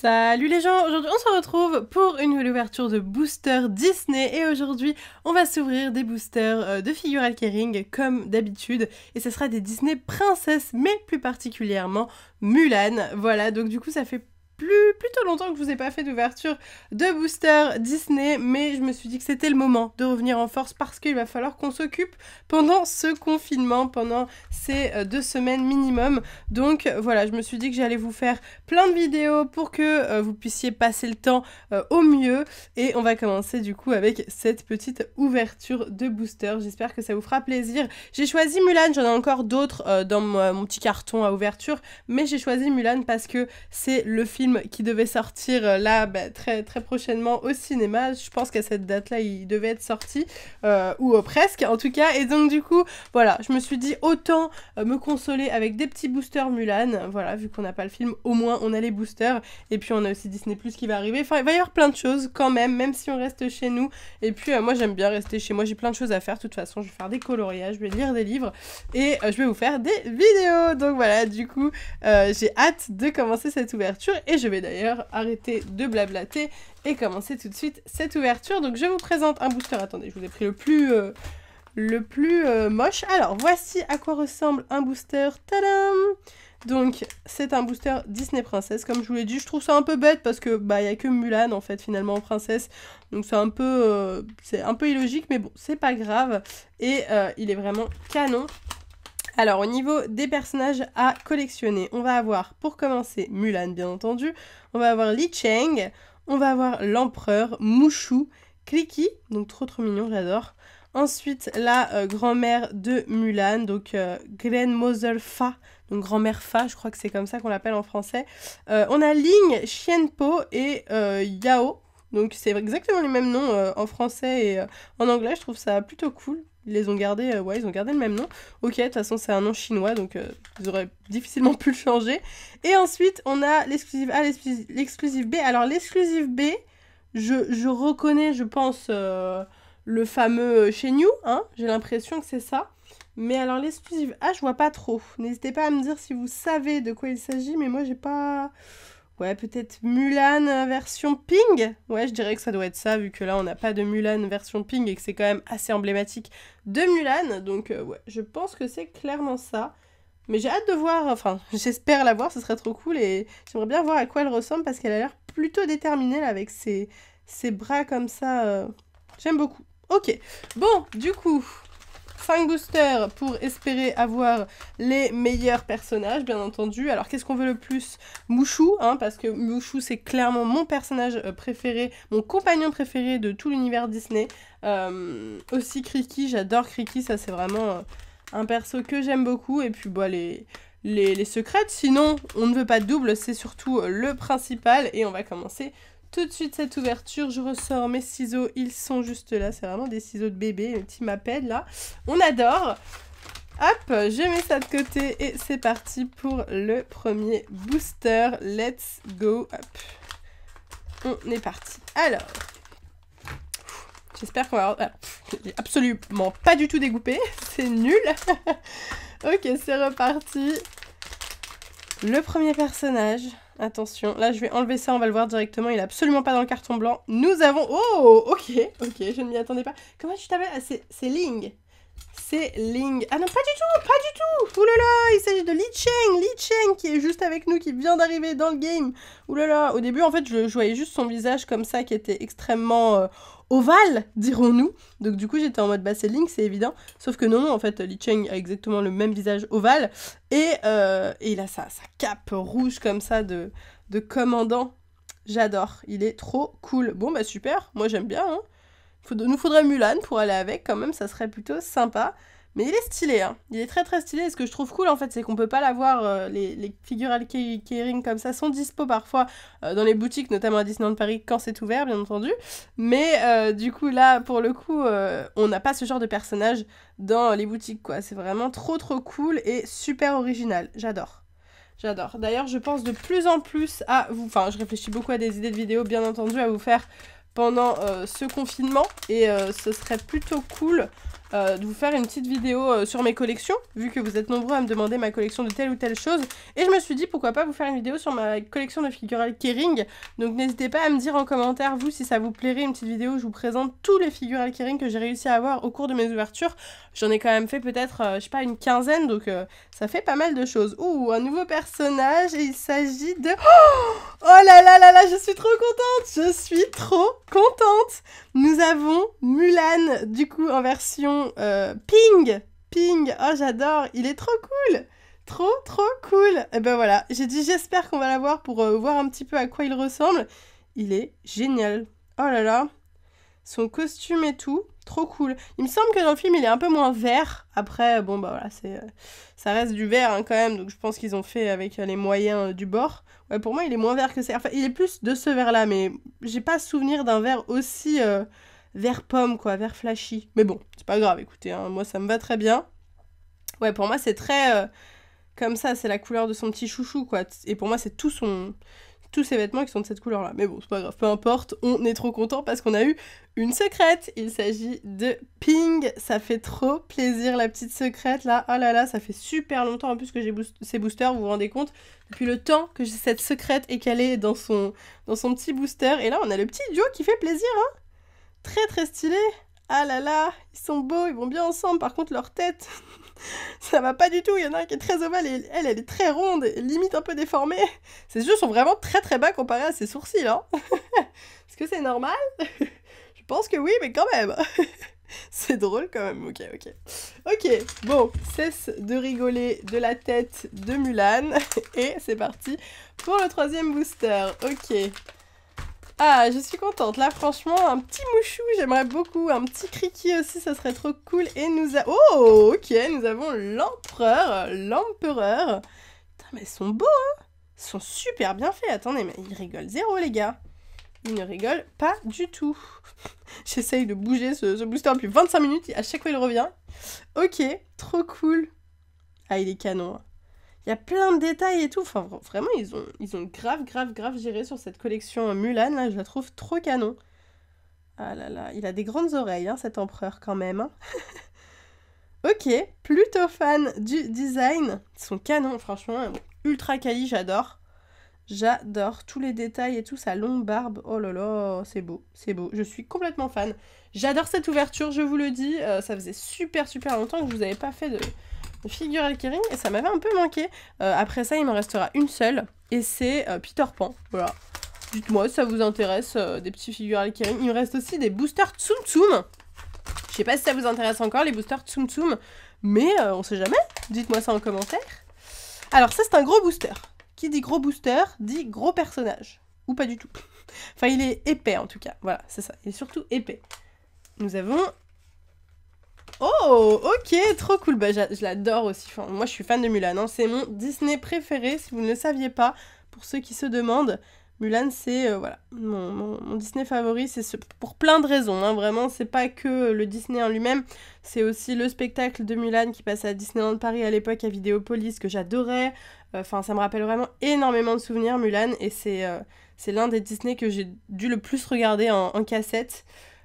Salut les gens, aujourd'hui on se retrouve pour une nouvelle ouverture de booster Disney et aujourd'hui on va s'ouvrir des boosters euh, de Figural Kering comme d'habitude et ce sera des Disney princesses mais plus particulièrement Mulan. Voilà donc du coup ça fait plus plutôt longtemps que je vous ai pas fait d'ouverture de booster Disney, mais je me suis dit que c'était le moment de revenir en force parce qu'il va falloir qu'on s'occupe pendant ce confinement, pendant ces euh, deux semaines minimum. Donc voilà, je me suis dit que j'allais vous faire plein de vidéos pour que euh, vous puissiez passer le temps euh, au mieux. Et on va commencer du coup avec cette petite ouverture de booster. J'espère que ça vous fera plaisir. J'ai choisi Mulan, j'en ai encore d'autres dans mon petit carton à ouverture, mais j'ai choisi Mulan parce que c'est le film qui devait sortir euh, là bah, très, très prochainement au cinéma. Je pense qu'à cette date-là, il devait être sorti, euh, ou euh, presque en tout cas. Et donc du coup, voilà, je me suis dit autant me consoler avec des petits boosters Mulan. Voilà, vu qu'on n'a pas le film, au moins on a les boosters. Et puis on a aussi Disney Plus qui va arriver. Enfin, il va y avoir plein de choses quand même, même si on reste chez nous. Et puis moi, j'aime bien rester chez moi. J'ai plein de choses à faire. De toute façon, je vais faire des coloriages, je vais lire des livres et je vais vous faire des vidéos. Donc voilà, du coup, j'ai hâte de commencer cette ouverture et je vais d'ailleurs arrêter de blablater et commencer tout de suite cette ouverture. Donc je vous présente un booster. Attendez, je vous ai pris le plus... Euh, le plus euh, moche. Alors, voici à quoi ressemble un booster. Tadam donc, c'est un booster Disney Princesse. Comme je vous l'ai dit, je trouve ça un peu bête parce que bah il a que Mulan en fait finalement en princesse. Donc c'est un peu euh, c'est un peu illogique, mais bon, c'est pas grave. Et il est vraiment canon. Alors, au niveau des personnages à collectionner, on va avoir pour commencer Mulan, bien entendu, on va avoir Li Cheng, on va avoir l'empereur, Mushu, Clicky, donc trop trop mignon, j'adore. Ensuite, la euh, grand-mère de Mulan, donc Glen euh, Grandmother Fa, donc grand-mère Fa, je crois que c'est comme ça qu'on l'appelle en français. Euh, on a Ling, Xianpo et Yao, donc c'est exactement les mêmes noms en français et en anglais, je trouve ça plutôt cool. Ils les ont gardés, euh, ouais, ils ont gardé le même nom. Ok, de toute façon, c'est un nom chinois, donc euh, ils auraient difficilement pu le changer. Et ensuite, on a l'exclusive A, l'exclusive B. Alors, l'exclusive B, je, reconnais, je pense, euh, le fameux chez New, hein, j'ai l'impression que c'est ça. Mais alors, l'exclusive A, je vois pas trop. N'hésitez pas à me dire si vous savez de quoi il s'agit, mais moi, j'ai pas. Ouais, peut-être Mulan version Ping Ouais, je dirais que ça doit être ça, vu que là, on n'a pas de Mulan version Ping et que c'est quand même assez emblématique de Mulan. Donc, euh, ouais, je pense que c'est clairement ça. Mais j'ai hâte de voir, enfin, j'espère la voir, ce serait trop cool et j'aimerais bien voir à quoi elle ressemble parce qu'elle a l'air plutôt déterminée là, avec ses, bras comme ça. Euh. J'aime beaucoup. Ok, bon, du coup, 5 boosters pour espérer avoir les meilleurs personnages, bien entendu. Alors, qu'est-ce qu'on veut le plus Mouchou, hein, parce que Mouchou, c'est clairement mon personnage euh, préféré, mon compagnon préféré de tout l'univers Disney. Euh, aussi Kriki, j'adore Kriki, ça c'est vraiment euh, un perso que j'aime beaucoup. Et puis, bah, les, les, les secrètes, sinon, on ne veut pas de double, c'est surtout le principal. Et on va commencer tout de suite cette ouverture, je ressors mes ciseaux, ils sont juste là, c'est vraiment des ciseaux de bébé, un petit m'appelle là. On adore Hop, je mets ça de côté et c'est parti pour le premier booster. Let's go Hop, on est parti. Alors, J'espère qu'on va... Ah, J'ai absolument pas du tout dégoupé. C'est nul. ok, c'est reparti. Le premier personnage. Attention, là je vais enlever ça, on va le voir directement. Il est absolument pas dans le carton blanc. Nous avons. Oh, ok, ok, je ne m'y attendais pas. Comment tu t'appelles ah, C'est Ling. C'est Ling. Ah non, pas du tout, pas du tout. Oulala, là là, il s'agit de Li Cheng. Li Cheng qui est juste avec nous, qui vient d'arriver dans le game. Oulala, là au début en fait je, voyais juste son visage comme ça qui était extrêmement. Euh, ovale, dirons-nous. Donc du coup, j'étais en mode bah c'est c'est évident. Sauf que non, non, en fait, Li Cheng a exactement le même visage ovale. Et, euh, et il a sa, cape rouge comme ça de, de commandant. J'adore, il est trop cool. Bon bah super, moi j'aime bien. Il hein. nous faudrait Mulan pour aller avec quand même, ça serait plutôt sympa. Mais il est stylé, hein. il est très très stylé. Et ce que je trouve cool en fait, c'est qu'on peut pas l'avoir. Euh, les, les, figures comme ça sont dispo parfois euh, dans les boutiques, notamment à Disneyland Paris quand c'est ouvert, bien entendu. Mais euh, du coup, là pour le coup, on n'a pas ce genre de personnage dans les boutiques quoi. C'est vraiment trop trop cool et super original. J'adore. J'adore. D'ailleurs, je pense de plus en plus à vous. Enfin, je réfléchis beaucoup à des idées de vidéos, bien entendu, à vous faire pendant ce confinement et ce serait plutôt cool euh, de vous faire une petite vidéo euh, sur mes collections, vu que vous êtes nombreux à me demander ma collection de telle ou telle chose. Et je me suis dit pourquoi pas vous faire une vidéo sur ma collection de figurales Kering. Donc n'hésitez pas à me dire en commentaire, vous, si ça vous plairait, une petite vidéo où je vous présente tous les figurales Kering que j'ai réussi à avoir au cours de mes ouvertures. J'en ai quand même fait peut-être, euh, je sais pas, une quinzaine, donc ça fait pas mal de choses. Ouh, un nouveau personnage, et il s'agit de... Oh, oh là là là là, je suis trop contente Je suis trop contente Nous avons Mulan, du coup, en version euh, Ping Ping Oh, j'adore Il est trop cool Trop, trop cool Et eh ben voilà, j'ai dit j'espère qu'on va l'avoir pour euh, voir un petit peu à quoi il ressemble. Il est génial Oh là là Son costume et tout, trop cool. Il me semble que dans le film, il est un peu moins vert. Après, bon, bah voilà, c'est, euh, ça reste du vert hein, quand même, donc je pense qu'ils ont fait avec les moyens du bord. Ouais, pour moi, il est moins vert que ça. Enfin, il est plus de ce vert-là, mais j'ai pas souvenir d'un vert aussi vert pomme, quoi, vert flashy. Mais bon, c'est pas grave, écoutez, hein, moi ça me va très bien. Ouais, pour moi c'est très euh, comme ça, c'est la couleur de son petit chouchou, quoi. Et pour moi c'est tout son, tous ses vêtements qui sont de cette couleur-là. Mais bon, c'est pas grave, peu importe, on est trop content parce qu'on a eu une secrète. Il s'agit de Ping, ça fait trop plaisir la petite secrète là. Oh là là, ça fait super longtemps en plus que j'ai ces boosters, vous vous rendez compte Depuis le temps que j'ai cette secrète et qu'elle dans son, dans son petit booster. Et là, on a le petit duo qui fait plaisir, hein très très stylé. Ah là là, ils sont beaux, ils vont bien ensemble. Par contre, leur tête, ça va pas du tout. Il y en a un qui est très ovale et elle, elle est très ronde, limite un peu déformée. Ses yeux sont vraiment très très bas comparé à ses sourcils. Hein. Est-ce que c'est normal Je pense que oui, mais quand même. C'est drôle quand même, ok, ok. Ok, bon, cesse de rigoler de la tête de Mulan. Et c'est parti pour le troisième booster. Ok, ah, je suis contente. Là, franchement, un petit mouchou, j'aimerais beaucoup. Un petit criqui aussi, ça serait trop cool. Et nous a... Oh, ok, nous avons l'empereur. L'empereur. Putain, mais ils sont beaux, hein Ils sont super bien faits. Attendez, mais ils rigolent zéro, les gars. Ils ne rigolent pas du tout. J'essaye de bouger ce, booster depuis 25 minutes. à chaque fois, il revient. Ok, trop cool. Ah, il est canon. Hein. Il y a plein de détails et tout. vraiment, ils ont, ils ont grave, grave, grave géré sur cette collection euh, Mulan. Là, je la trouve trop canon. Ah là là, il a des grandes oreilles, hein, cet empereur, quand même. Hein. ok, plutôt fan du design. Son canon, franchement, euh, ultra quali, j'adore. J'adore tous les détails et tout, sa longue barbe. Oh là là, c'est beau, c'est beau. Je suis complètement fan. J'adore cette ouverture, je vous le dis. Euh, ça faisait super, super longtemps que je vous avais pas fait de, figure Alkering, et ça m'avait un peu manqué. Euh, après ça, il m'en restera une seule et c'est euh, Peter Pan. Voilà. Dites-moi si ça vous intéresse, euh, des petits figures Alkering. Il me reste aussi des boosters Tsum Tsum. Je sais pas si ça vous intéresse encore, les boosters Tsum Tsum, mais on sait jamais. Dites-moi ça en commentaire. Alors ça, c'est un gros booster. Qui dit gros booster, dit gros personnage. Ou pas du tout. enfin, il est épais en tout cas. Voilà, c'est ça. Il est surtout épais. Nous avons Oh, ok, trop cool. Bah, je l'adore aussi. moi, je suis fan de Mulan. Hein. C'est mon Disney préféré, si vous ne le saviez pas. Pour ceux qui se demandent, Mulan, c'est euh, voilà mon, Disney favori. C'est pour plein de raisons. Hein. Vraiment, c'est pas que le Disney en lui-même. C'est aussi le spectacle de Mulan qui passait à Disneyland Paris à l'époque à Vidéopolis que j'adorais. Euh, enfin, ça me rappelle vraiment énormément de souvenirs Mulan et c'est euh, c'est l'un des Disney que j'ai dû le plus regarder en cassette.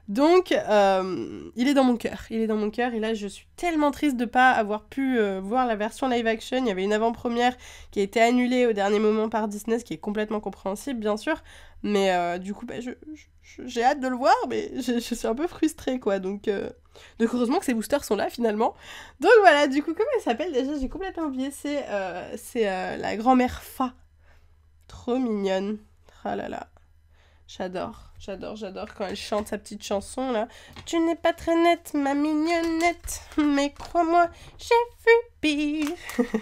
Donc, euh, il est dans mon cœur. Il est dans mon cœur. Et là, je suis tellement triste de ne pas avoir pu euh, voir la version live action. Il y avait une avant-première qui a été annulée au dernier moment par Disney, ce qui est complètement compréhensible, bien sûr. Mais euh, du coup, bah, j'ai hâte de le voir, mais je, suis un peu frustrée, quoi. Donc, de heureusement que ces boosters sont là, finalement. Donc, voilà, du coup, comment elle s'appelle déjà J'ai complètement oublié. C'est la grand-mère Fa. Trop mignonne. Ah là là. J'adore, j'adore, j'adore quand elle chante sa petite chanson là. Tu n'es pas très nette, ma mignonnette, mais crois-moi, j'ai vu pire.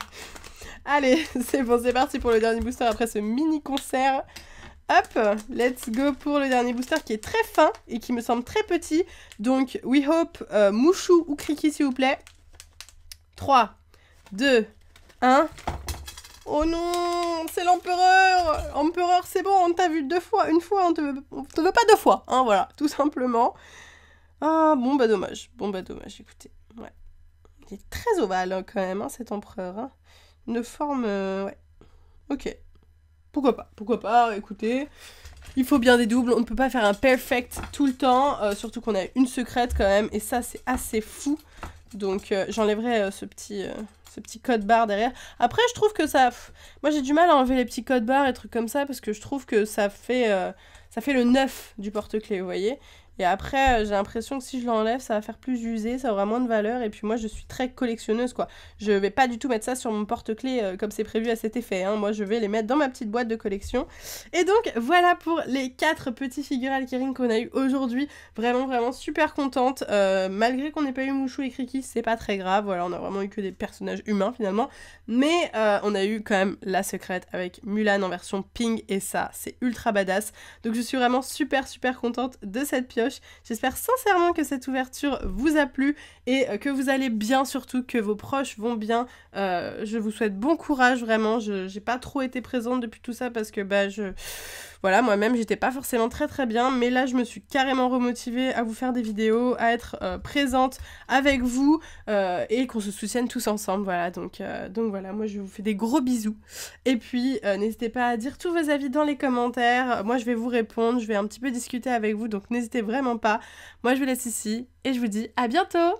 Allez, c'est bon, c'est parti pour le dernier booster après ce mini concert. Hop, let's go pour le dernier booster qui est très fin et qui me semble très petit. Donc, we hope euh, Mouchou ou criqui s'il vous plaît. 3, 2, 1. Oh non, c'est l'empereur Empereur, c'est bon, on t'a vu deux fois, une fois, on te, on te veut pas deux fois, hein, voilà, tout simplement. Ah, bon, bah dommage, bon, bah dommage, écoutez, ouais. Il est très ovale, hein, quand même, hein, cet empereur, hein. Une forme, euh, ouais, ok. Pourquoi pas, pourquoi pas, écoutez, il faut bien des doubles, on ne peut pas faire un perfect tout le temps, euh, surtout qu'on a une secrète, quand même, et ça, c'est assez fou. Donc, euh, j'enlèverai ce petit ce petit code barre derrière. Après, je trouve que ça. Moi, j'ai du mal à enlever les petits codes barres et trucs comme ça parce que je trouve que ça fait, euh, ça fait le neuf du porte-clés, vous voyez. Et après, euh, j'ai l'impression que si je l'enlève, ça va faire plus usé, ça aura moins de valeur. Et puis moi, je suis très collectionneuse, quoi. Je vais pas du tout mettre ça sur mon porte-clés euh, comme c'est prévu à cet effet. Hein. Moi, je vais les mettre dans ma petite boîte de collection. Et donc, voilà pour les quatre petits figures Alkering qu'on a eu aujourd'hui. Vraiment, vraiment super contente. Euh, malgré qu'on n'ait pas eu Mouchou et Kriki, c'est pas très grave. Voilà, on a vraiment eu que des personnages humains finalement. Mais on a eu quand même la secrète avec Mulan en version ping. Et ça, c'est ultra badass. Donc, je suis vraiment super, super contente de cette pioche. J'espère sincèrement que cette ouverture vous a plu et euh, que vous allez bien, surtout que vos proches vont bien. Euh, je vous souhaite bon courage, vraiment. Je n'ai pas trop été présente depuis tout ça parce que bah, je voilà, moi-même, j'étais pas forcément très très bien, mais là, je me suis carrément remotivée à vous faire des vidéos, à être euh, présente avec vous euh, et qu'on se soutienne tous ensemble. Voilà, donc, euh, donc voilà, moi, je vous fais des gros bisous. Et puis, n'hésitez pas à dire tous vos avis dans les commentaires. Moi, je vais vous répondre, je vais un petit peu discuter avec vous, donc n'hésitez vraiment pas. Moi, je vous laisse ici et je vous dis à bientôt